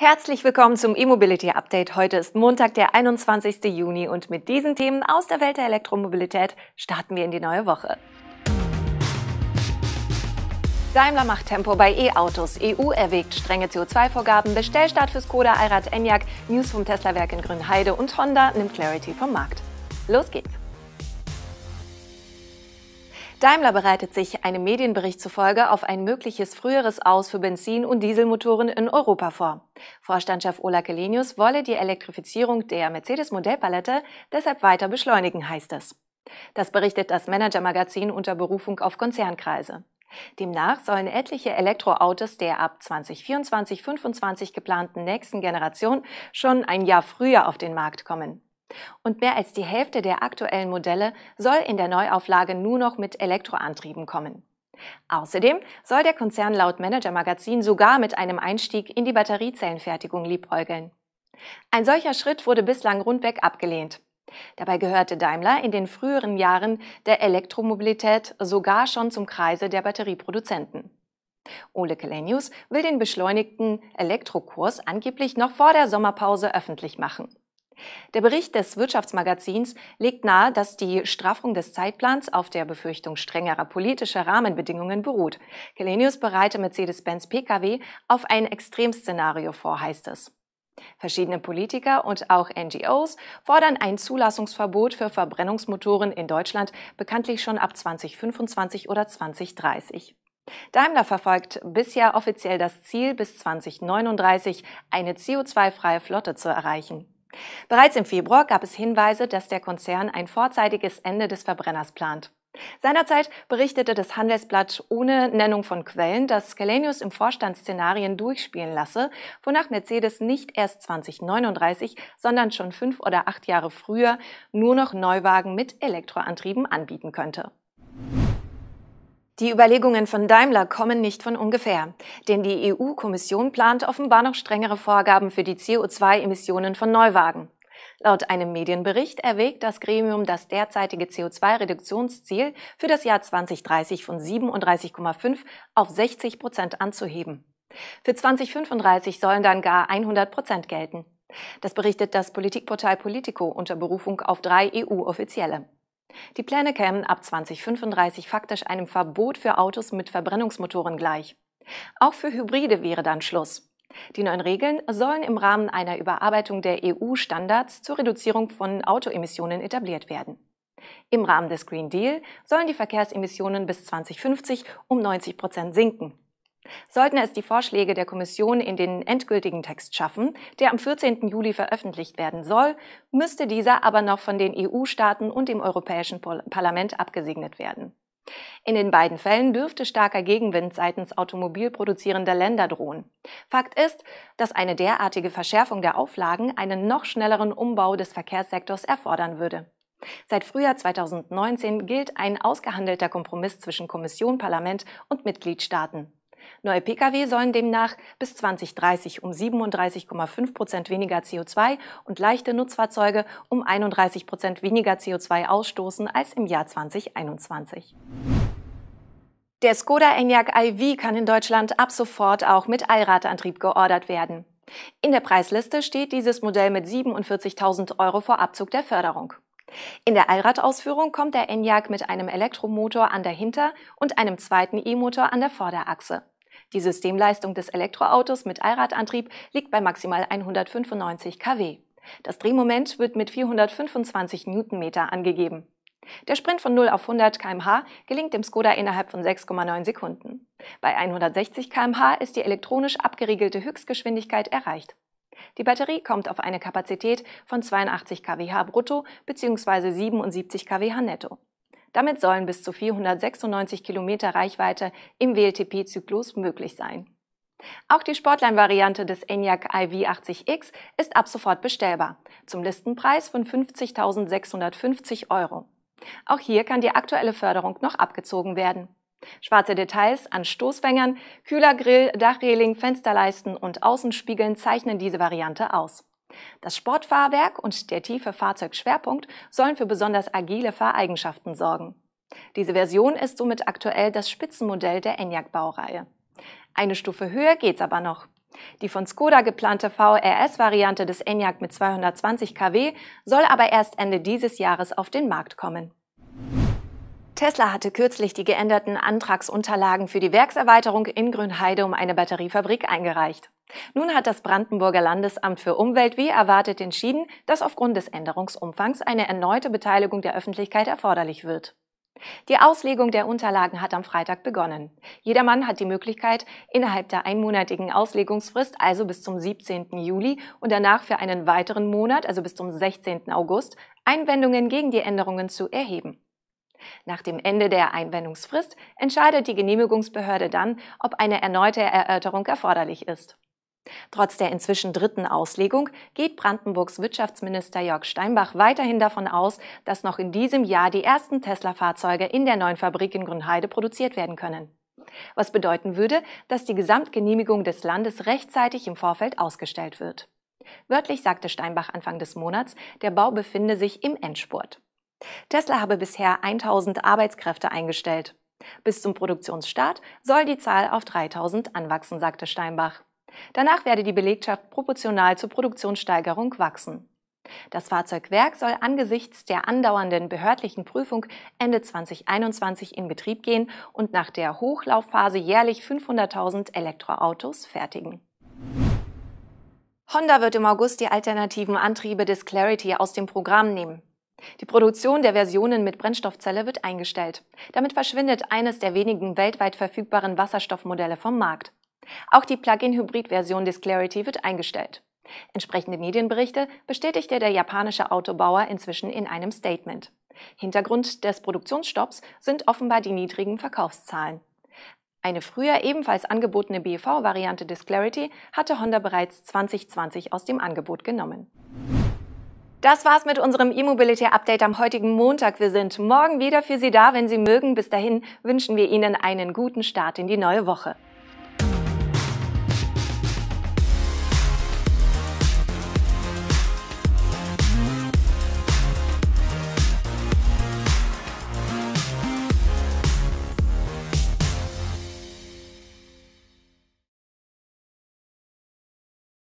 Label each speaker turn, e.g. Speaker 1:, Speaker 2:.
Speaker 1: Herzlich willkommen zum E-Mobility Update. Heute ist Montag, der 21. Juni und mit diesen Themen aus der Welt der Elektromobilität starten wir in die neue Woche. Daimler macht Tempo bei E-Autos. EU erwägt strenge CO2-Vorgaben. Bestellstart für Skoda, Allrad, Enyaq, News vom Tesla-Werk in Grünheide und Honda nimmt Clarity vom Markt. Los geht's! Daimler bereitet sich einem Medienbericht zufolge auf ein mögliches früheres Aus für Benzin- und Dieselmotoren in Europa vor. Vorstandschef Ola Kelenius wolle die Elektrifizierung der Mercedes-Modellpalette deshalb weiter beschleunigen, heißt es. Das berichtet das Manager-Magazin unter Berufung auf Konzernkreise. Demnach sollen etliche Elektroautos der ab 2024-25 geplanten nächsten Generation schon ein Jahr früher auf den Markt kommen. Und mehr als die Hälfte der aktuellen Modelle soll in der Neuauflage nur noch mit Elektroantrieben kommen. Außerdem soll der Konzern laut Manager Magazin sogar mit einem Einstieg in die Batteriezellenfertigung liebäugeln. Ein solcher Schritt wurde bislang rundweg abgelehnt. Dabei gehörte Daimler in den früheren Jahren der Elektromobilität sogar schon zum Kreise der Batterieproduzenten. Ole Kelenius will den beschleunigten Elektrokurs angeblich noch vor der Sommerpause öffentlich machen. Der Bericht des Wirtschaftsmagazins legt nahe, dass die Straffung des Zeitplans auf der Befürchtung strengerer politischer Rahmenbedingungen beruht. Kelenius bereite Mercedes-Benz Pkw auf ein Extremszenario vor, heißt es. Verschiedene Politiker und auch NGOs fordern ein Zulassungsverbot für Verbrennungsmotoren in Deutschland bekanntlich schon ab 2025 oder 2030. Daimler verfolgt bisher offiziell das Ziel, bis 2039 eine CO2-freie Flotte zu erreichen. Bereits im Februar gab es Hinweise, dass der Konzern ein vorzeitiges Ende des Verbrenners plant. Seinerzeit berichtete das Handelsblatt ohne Nennung von Quellen, dass Scalenius im Vorstand Szenarien durchspielen lasse, wonach Mercedes nicht erst 2039, sondern schon fünf oder acht Jahre früher nur noch Neuwagen mit Elektroantrieben anbieten könnte. Die Überlegungen von Daimler kommen nicht von ungefähr, denn die EU-Kommission plant offenbar noch strengere Vorgaben für die CO2-Emissionen von Neuwagen. Laut einem Medienbericht erwägt das Gremium das derzeitige CO2-Reduktionsziel für das Jahr 2030 von 37,5 auf 60 Prozent anzuheben. Für 2035 sollen dann gar 100 Prozent gelten. Das berichtet das Politikportal Politico unter Berufung auf drei EU-Offizielle. Die Pläne kämen ab 2035 faktisch einem Verbot für Autos mit Verbrennungsmotoren gleich. Auch für Hybride wäre dann Schluss. Die neuen Regeln sollen im Rahmen einer Überarbeitung der EU-Standards zur Reduzierung von Autoemissionen etabliert werden. Im Rahmen des Green Deal sollen die Verkehrsemissionen bis 2050 um 90 Prozent sinken. Sollten es die Vorschläge der Kommission in den endgültigen Text schaffen, der am 14. Juli veröffentlicht werden soll, müsste dieser aber noch von den EU-Staaten und dem Europäischen Parlament abgesegnet werden. In den beiden Fällen dürfte starker Gegenwind seitens automobilproduzierender Länder drohen. Fakt ist, dass eine derartige Verschärfung der Auflagen einen noch schnelleren Umbau des Verkehrssektors erfordern würde. Seit Frühjahr 2019 gilt ein ausgehandelter Kompromiss zwischen Kommission, Parlament und Mitgliedstaaten. Neue Pkw sollen demnach bis 2030 um 37,5 Prozent weniger CO2 und leichte Nutzfahrzeuge um 31 Prozent weniger CO2 ausstoßen als im Jahr 2021. Der Skoda Enyaq iV kann in Deutschland ab sofort auch mit Allradantrieb geordert werden. In der Preisliste steht dieses Modell mit 47.000 Euro vor Abzug der Förderung. In der Allradausführung kommt der Enyaq mit einem Elektromotor an der Hinter- und einem zweiten E-Motor an der Vorderachse. Die Systemleistung des Elektroautos mit Allradantrieb liegt bei maximal 195 kW. Das Drehmoment wird mit 425 Newtonmeter angegeben. Der Sprint von 0 auf 100 km/h gelingt dem Skoda innerhalb von 6,9 Sekunden. Bei 160 km/h ist die elektronisch abgeriegelte Höchstgeschwindigkeit erreicht. Die Batterie kommt auf eine Kapazität von 82 kWh brutto bzw. 77 kWh netto. Damit sollen bis zu 496 Kilometer Reichweite im WLTP-Zyklus möglich sein. Auch die Sportline-Variante des ENIAC iV80X ist ab sofort bestellbar, zum Listenpreis von 50.650 Euro. Auch hier kann die aktuelle Förderung noch abgezogen werden. Schwarze Details an Stoßfängern, Kühlergrill, Dachreling, Fensterleisten und Außenspiegeln zeichnen diese Variante aus. Das Sportfahrwerk und der tiefe Fahrzeugschwerpunkt sollen für besonders agile Fahreigenschaften sorgen. Diese Version ist somit aktuell das Spitzenmodell der Enyaq-Baureihe. Eine Stufe höher geht's aber noch. Die von Skoda geplante VRS-Variante des Enyaq mit 220 kW soll aber erst Ende dieses Jahres auf den Markt kommen. Tesla hatte kürzlich die geänderten Antragsunterlagen für die Werkserweiterung in Grünheide um eine Batteriefabrik eingereicht. Nun hat das Brandenburger Landesamt für Umwelt wie erwartet entschieden, dass aufgrund des Änderungsumfangs eine erneute Beteiligung der Öffentlichkeit erforderlich wird. Die Auslegung der Unterlagen hat am Freitag begonnen. Jedermann hat die Möglichkeit, innerhalb der einmonatigen Auslegungsfrist, also bis zum 17. Juli und danach für einen weiteren Monat, also bis zum 16. August, Einwendungen gegen die Änderungen zu erheben. Nach dem Ende der Einwendungsfrist entscheidet die Genehmigungsbehörde dann, ob eine erneute Erörterung erforderlich ist. Trotz der inzwischen dritten Auslegung geht Brandenburgs Wirtschaftsminister Jörg Steinbach weiterhin davon aus, dass noch in diesem Jahr die ersten Tesla-Fahrzeuge in der neuen Fabrik in Grünheide produziert werden können. Was bedeuten würde, dass die Gesamtgenehmigung des Landes rechtzeitig im Vorfeld ausgestellt wird. Wörtlich sagte Steinbach Anfang des Monats, der Bau befinde sich im Endspurt. Tesla habe bisher 1000 Arbeitskräfte eingestellt. Bis zum Produktionsstart soll die Zahl auf 3000 anwachsen, sagte Steinbach. Danach werde die Belegschaft proportional zur Produktionssteigerung wachsen. Das Fahrzeugwerk soll angesichts der andauernden behördlichen Prüfung Ende 2021 in Betrieb gehen und nach der Hochlaufphase jährlich 500.000 Elektroautos fertigen. Honda wird im August die alternativen Antriebe des Clarity aus dem Programm nehmen. Die Produktion der Versionen mit Brennstoffzelle wird eingestellt. Damit verschwindet eines der wenigen weltweit verfügbaren Wasserstoffmodelle vom Markt. Auch die Plug-in-Hybrid-Version des Clarity wird eingestellt. Entsprechende Medienberichte bestätigte der japanische Autobauer inzwischen in einem Statement. Hintergrund des Produktionsstopps sind offenbar die niedrigen Verkaufszahlen. Eine früher ebenfalls angebotene bv variante des Clarity hatte Honda bereits 2020 aus dem Angebot genommen. Das war's mit unserem E-Mobility Update am heutigen Montag. Wir sind morgen wieder für Sie da, wenn Sie mögen. Bis dahin wünschen wir Ihnen einen guten Start in die neue Woche.